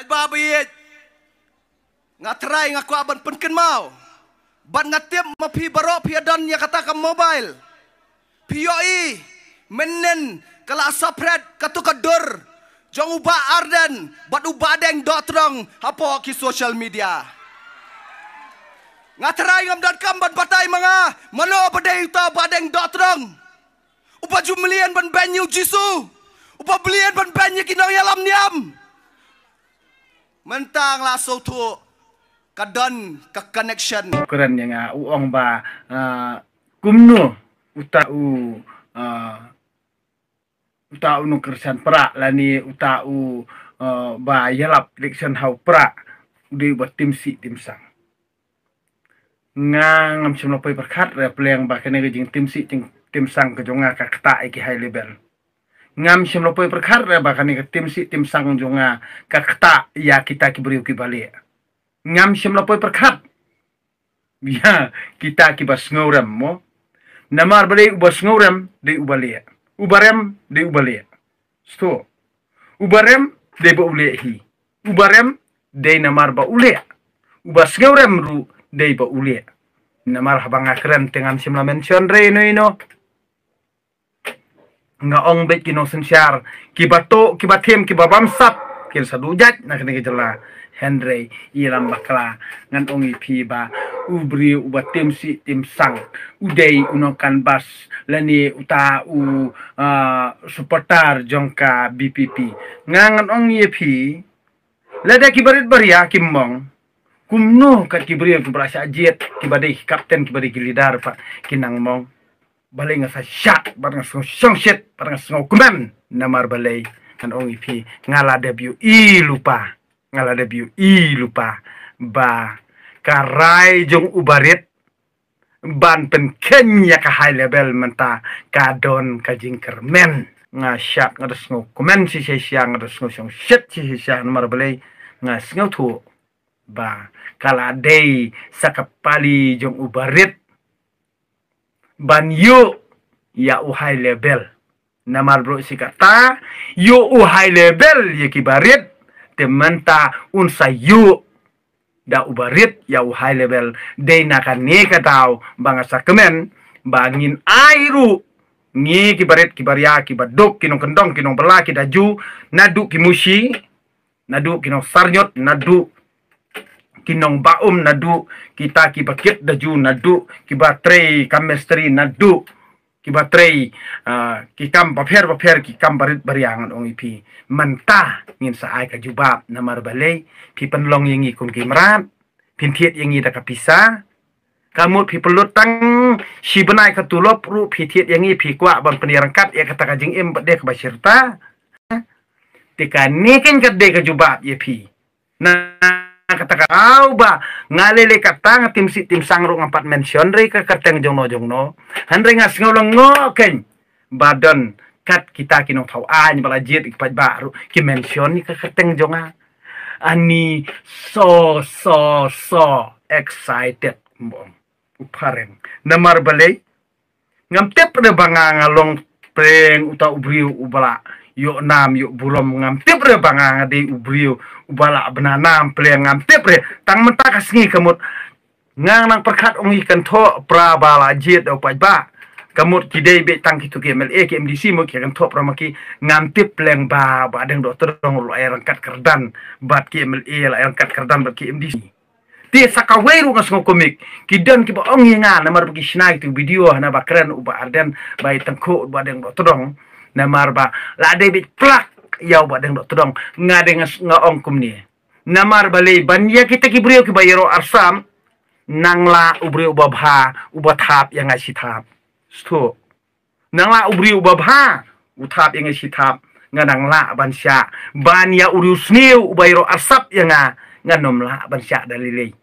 Albabit. Nga try nga ko aban pinkin mau. Ban nga tip ma pi baro pi adon nga ya kata mobile. Pi yoi. E, menin. Kala asapret katukadur. Jong uba arden. Bat uba deng dotrong. Hapo ki social media. Nga try nga mdan kam bat batay mga. Mano ba deng ito ba deng dotrong. Uba jumlian ban benyu jisu. Uba belian ban benyu kinong yalam niam. Uba mentang la so thu ka don ka connection keren yang a ah, ba ah, kumnu uta u ah, uta u nu kersan pra lani uta u ba yalap election hau pra di buat tim si tim sang ngang ngam chim lopai perkat re pleng ba kene jing tim si jing tim sang ke jonga ka iki high level ngam shim lo poi perkara re tim si tim sang jonga ka kta ya kita ki uki ki ngam shim lo poi ya kita kibas bas ngorem mo namar bali ubas ngorem di ubali ubarem di ubali sto ubarem de ba ule hi ubarem de namar ba ule ubas ngorem ru de ba ule namar habang akren tengam shim la mention re no ino nga ong bet kino kibato kiba to kiba sap kiba sa kil na kini kejela Henry ilam bakla ngan ba piba ubri ubatim tim si tim sang udai unokan bas lani uta u uh, supporter jongka BPP ngan ongi pi lada kibarit baria kimbong kumno kat yang kibrasa jet kibadi kapten kibadi gilidar pak kinang mong balay nga sa shak bar nga sa shit bar nga sa kumen namar balay kan ong ipi ngala debu i lupa ngala debu i lupa ba karai jong ubarit ban pen kenya ka high level menta ka don ka jingker men nga shak nga kumen si si sia nga dos ngo song shit si si sia namar balai nga sngo ba kala dei sakapali jong ubarit ban yu ya uhai lebel namar bro si kata yu uhai lebel ya kibarit temanta unsa yu da ubarit ya uhai lebel de nakan ne katau bangasa kemen bangin airu ni kibarit kibaria kibadok kinong kendong kinong belaki daju nadu kimushi nadu kinong sarnyot nadu kinong baum nadu kita ki bakit daju nadu ki batrei kamestri nadu ki batrei uh, ah, ki kam paper paper ki kam barit bariangan ong ipi manta ngin saai ka jubab namar balei pi penlong yangi kum ki merat pin thiet yangi da ka pisa kamut pi pelut tang si benai ka lo ru pi thiet yangi pi kwa ban penirangkat ya kata kajing em de ka basirta tika nikin ka de ka pi na kataka au ba ngalele kata tim si tim sangro empat mention re ka kateng jongno jongno hanre ngas singolong ngo ken badon kat kita kinong tau an bala jit pat baru ki mention ni ka kateng jonga ani so so so excited mbong upareng namar balai ngam tep de banga ngalong preng uta ubriu ubala Yuk nam yuk bulom ngam tipre bang ngadi ubrio ubala bena nam ple ngam tipre tang mentakas kasngi kamut ngang nang perkat ongi kento pra bala jet o pai ba kamut kidei be tang kitu ke mel e ke mdc mo ke kento pra maki ngam tip leng ba ba deng do terong lo air angkat kerdan bat ke mel e la angkat kerdan bat ke mdc te sakaweru ngas komik kidan ki ba ongi ngan namar bagi shnai tu video na bakren uba arden bai tengku uba deng do terong na marba la debit plak yaw ba deng dong nga deng nga ongkum ni na marba le ya kita ki brio ki bayero arsam la ubri ubabha ubathap yang si thap nang nangla ubri ubabha uthap yang si thap nga nang nangla bansya banya uriusniu bayero arsap yang nga nga nomla bansya dalilei